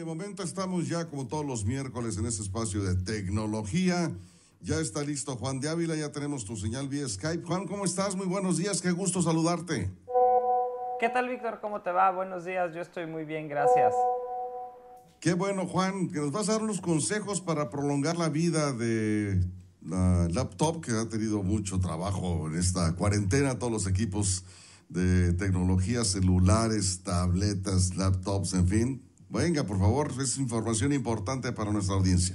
de momento estamos ya como todos los miércoles en este espacio de tecnología. Ya está listo Juan de Ávila, ya tenemos tu señal vía Skype. Juan, ¿cómo estás? Muy buenos días, qué gusto saludarte. ¿Qué tal, Víctor? ¿Cómo te va? Buenos días, yo estoy muy bien, gracias. Qué bueno, Juan, que nos vas a dar unos consejos para prolongar la vida de la laptop que ha tenido mucho trabajo en esta cuarentena, todos los equipos de tecnología, celulares, tabletas, laptops, en fin, Venga, por favor, es información importante para nuestra audiencia.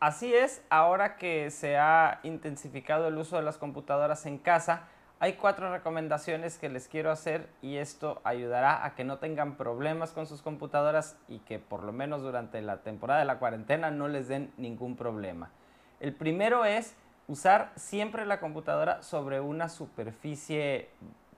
Así es, ahora que se ha intensificado el uso de las computadoras en casa, hay cuatro recomendaciones que les quiero hacer y esto ayudará a que no tengan problemas con sus computadoras y que por lo menos durante la temporada de la cuarentena no les den ningún problema. El primero es usar siempre la computadora sobre una superficie,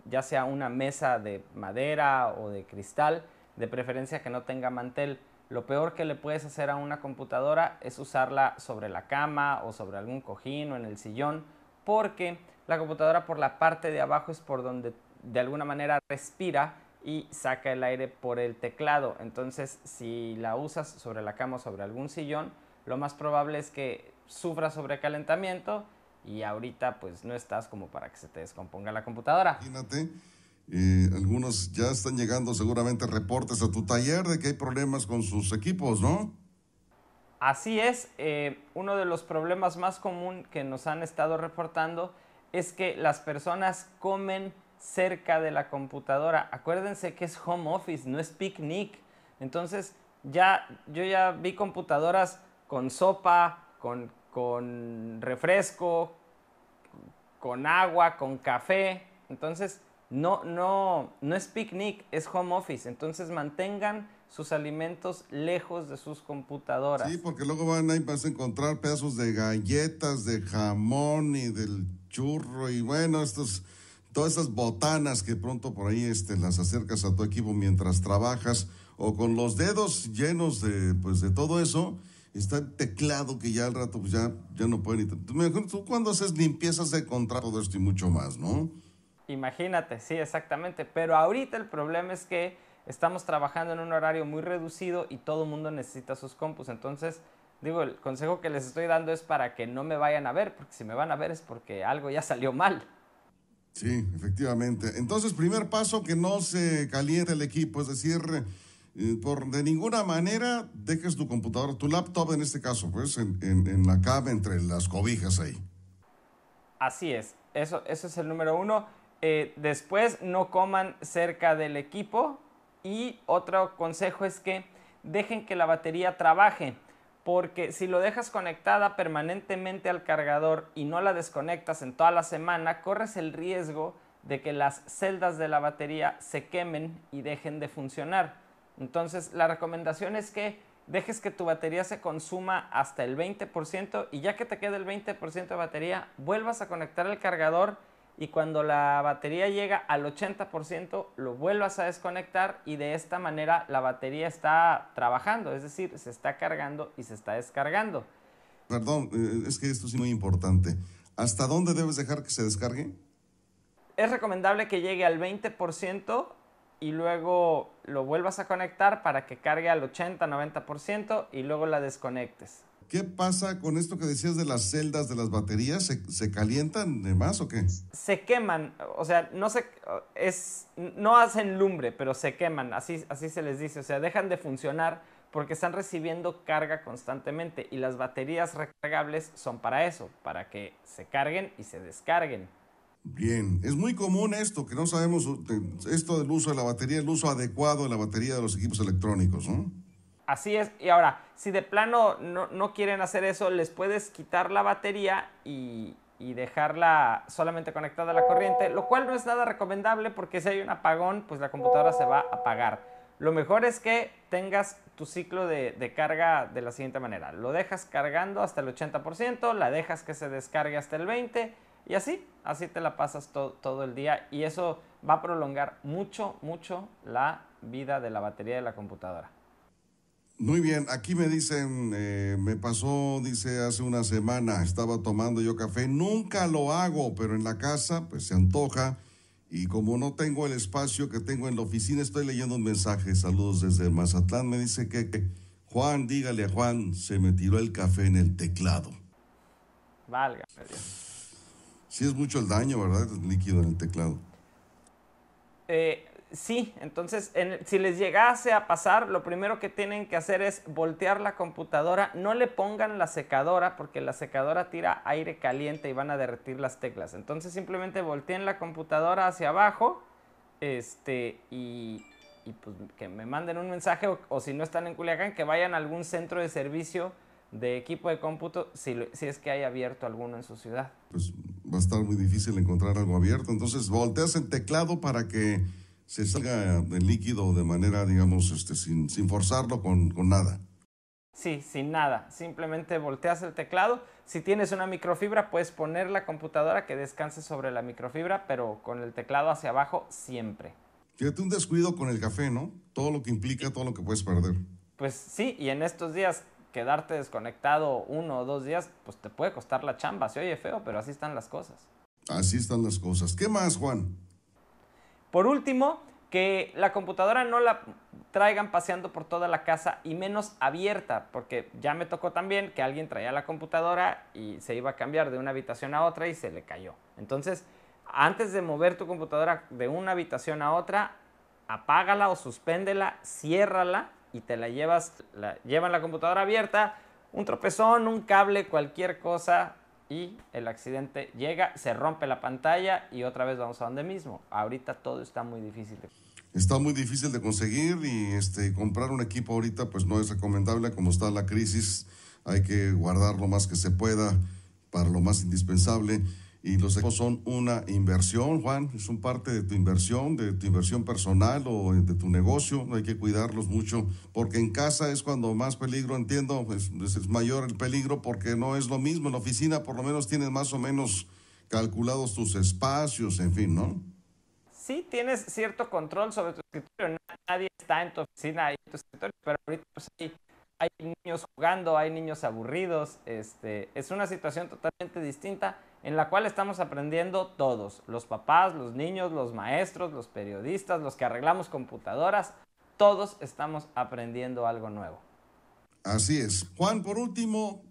ya sea una mesa de madera o de cristal, de preferencia que no tenga mantel. Lo peor que le puedes hacer a una computadora es usarla sobre la cama o sobre algún cojín o en el sillón, porque la computadora por la parte de abajo es por donde de alguna manera respira y saca el aire por el teclado. Entonces, si la usas sobre la cama o sobre algún sillón, lo más probable es que sufra sobrecalentamiento y ahorita pues no estás como para que se te descomponga la computadora. Eh, algunos ya están llegando seguramente reportes a tu taller de que hay problemas con sus equipos, ¿no? Así es, eh, uno de los problemas más común que nos han estado reportando es que las personas comen cerca de la computadora. Acuérdense que es home office, no es picnic. Entonces, ya, yo ya vi computadoras con sopa, con, con refresco, con agua, con café. Entonces, no, no, no es picnic, es home office. Entonces mantengan sus alimentos lejos de sus computadoras. Sí, porque luego van ahí vas a encontrar pedazos de galletas, de jamón y del churro y bueno, estos todas esas botanas que pronto por ahí este, las acercas a tu equipo mientras trabajas o con los dedos llenos de, pues, de todo eso, está el teclado que ya al rato pues, ya, ya no pueden... Tú, tú cuando haces limpiezas de contrato de esto y mucho más, ¿no? Imagínate, sí, exactamente. Pero ahorita el problema es que estamos trabajando en un horario muy reducido y todo el mundo necesita sus compus. Entonces, digo, el consejo que les estoy dando es para que no me vayan a ver, porque si me van a ver es porque algo ya salió mal. Sí, efectivamente. Entonces, primer paso, que no se caliente el equipo, es decir, eh, por, de ninguna manera dejes tu computadora, tu laptop en este caso, pues en, la cama, entre las cobijas ahí. Así es, eso, eso es el número uno. Eh, después no coman cerca del equipo y otro consejo es que dejen que la batería trabaje porque si lo dejas conectada permanentemente al cargador y no la desconectas en toda la semana, corres el riesgo de que las celdas de la batería se quemen y dejen de funcionar. Entonces la recomendación es que dejes que tu batería se consuma hasta el 20% y ya que te quede el 20% de batería, vuelvas a conectar el cargador y cuando la batería llega al 80% lo vuelvas a desconectar y de esta manera la batería está trabajando, es decir, se está cargando y se está descargando. Perdón, eh, es que esto es muy importante. ¿Hasta dónde debes dejar que se descargue? Es recomendable que llegue al 20% y luego lo vuelvas a conectar para que cargue al 80-90% y luego la desconectes. ¿Qué pasa con esto que decías de las celdas de las baterías? ¿Se, calientan de más o qué? Se queman, o sea, no se es no hacen lumbre, pero se queman, así así se les dice, o sea, dejan de funcionar porque están recibiendo carga constantemente y las baterías recargables son para eso, para que se carguen y se descarguen. Bien, es muy común esto, que no sabemos eh, esto del uso de la batería, el uso adecuado de la batería de los equipos electrónicos, ¿no? Así es, y ahora, si de plano no, quieren hacer eso, les puedes quitar la batería y, dejarla solamente conectada a la corriente, lo cual no es nada recomendable porque si hay un apagón, pues la computadora se va a apagar. Lo mejor es que tengas tu ciclo de, carga de la siguiente manera. Lo dejas cargando hasta el 80%, la dejas que se descargue hasta el 20% y así, así te la pasas todo el día y eso va a prolongar mucho, mucho la vida de la batería de la computadora. Muy bien, aquí me dicen, eh, me pasó, dice, hace una semana, estaba tomando yo café, nunca lo hago, pero en la casa pues se antoja y como no tengo el espacio que tengo en la oficina, estoy leyendo un mensaje, saludos desde Mazatlán, me dice que, que Juan, dígale a Juan, se me tiró el café en el teclado. Valga. Sí es mucho el daño, ¿verdad? El líquido en el teclado. Eh, Sí, entonces si les llegase a pasar, lo primero que tienen que hacer es voltear la computadora, no le pongan la secadora porque la secadora tira aire caliente y van a derretir las teclas. Entonces simplemente volteen la computadora hacia abajo este, y, pues que me manden un mensaje o, si no están en Culiacán, que vayan a algún centro de servicio de equipo de cómputo si, si es que hay abierto alguno en su ciudad. Pues va a estar muy difícil encontrar algo abierto, entonces volteas el teclado para que se salga del líquido de manera, digamos, este, sin, forzarlo con, con nada. Sí, sin nada. Simplemente volteas el teclado. Si tienes una microfibra, puedes poner la computadora que descanse sobre la microfibra, pero con el teclado hacia abajo siempre. Fíjate un descuido con el café, ¿no? Todo lo que implica, todo lo que puedes perder. Pues sí, y en estos días quedarte desconectado uno o dos días, pues te puede costar la chamba. Se oye feo, pero así están las cosas. Así están las cosas. ¿Qué más, Juan? Por último, que la computadora no la traigan paseando por toda la casa y menos abierta, porque ya me tocó también que alguien traía la computadora y se iba a cambiar de una habitación a otra y se le cayó. Entonces, antes de mover tu computadora de una habitación a otra, apágala o suspéndela, ciérrala y te la llevas, la, llevan la computadora abierta, un tropezón, un cable, cualquier cosa, y el accidente llega, se rompe la pantalla y otra vez vamos a donde mismo. Ahorita todo está muy difícil. Está muy difícil de conseguir y este, comprar un equipo ahorita pues no es recomendable como está la crisis. Hay que guardar lo más que se pueda para lo más indispensable. Y los equipos son una inversión, Juan, es un parte de tu inversión, de tu inversión personal o de tu negocio. Hay que cuidarlos mucho, porque en casa es cuando más peligro, entiendo, es, mayor el peligro porque no es lo mismo. En la oficina por lo menos tienes más o menos calculados tus espacios, en fin, ¿no? Sí, tienes cierto control sobre tu escritorio. Nadie está en tu oficina y tu escritorio, pero ahorita pues, hay, niños jugando, hay niños aburridos. Este, es una situación totalmente distinta en la cual estamos aprendiendo todos, los papás, los niños, los maestros, los periodistas, los que arreglamos computadoras, todos estamos aprendiendo algo nuevo. Así es. Juan, por último,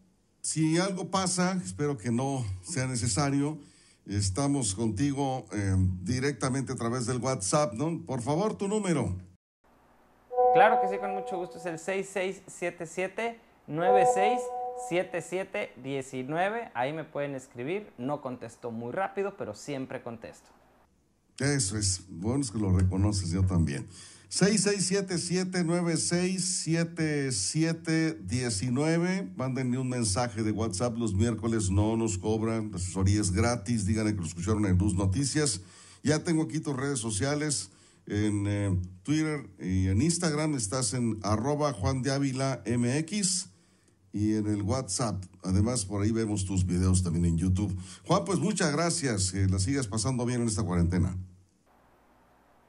si algo pasa, espero que no sea necesario, estamos contigo eh, directamente a través del WhatsApp, ¿no? Por favor, tu número. Claro que sí, con mucho gusto, es el 6677 7719, ahí me pueden escribir. No contesto muy rápido, pero siempre contesto. Eso es, bueno es que lo reconoces yo también. 6677967719. manden un mensaje de WhatsApp los miércoles, no nos cobran, la asesoría es gratis, díganle que lo escucharon en Luz Noticias. Ya tengo aquí tus redes sociales, en eh, Twitter y en Instagram estás en arroba Juan MX y en el WhatsApp. Además, por ahí vemos tus videos también en YouTube. Juan, pues muchas gracias. Que eh, la sigas pasando bien en esta cuarentena.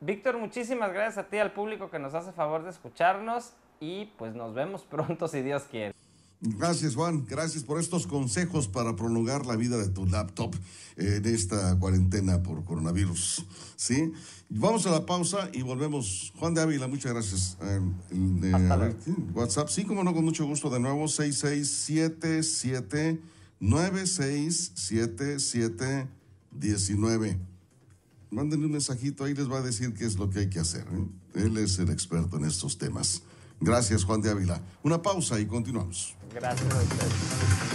Víctor, muchísimas gracias a ti, al público que nos hace favor de escucharnos y pues nos vemos pronto si Dios quiere. Gracias, Juan. Gracias por estos consejos para prolongar la vida de tu laptop en esta cuarentena por coronavirus. ¿Sí? Vamos a la pausa y volvemos. Juan de Ávila, muchas gracias. Eh, WhatsApp, sí, como no, con mucho gusto. De nuevo, 6677 9677 19. Mándenle un mensajito, ahí les va a decir qué es lo que hay que hacer. ¿eh? Él es el experto en estos temas. Gracias, Juan de Ávila. Una pausa y continuamos. Gracias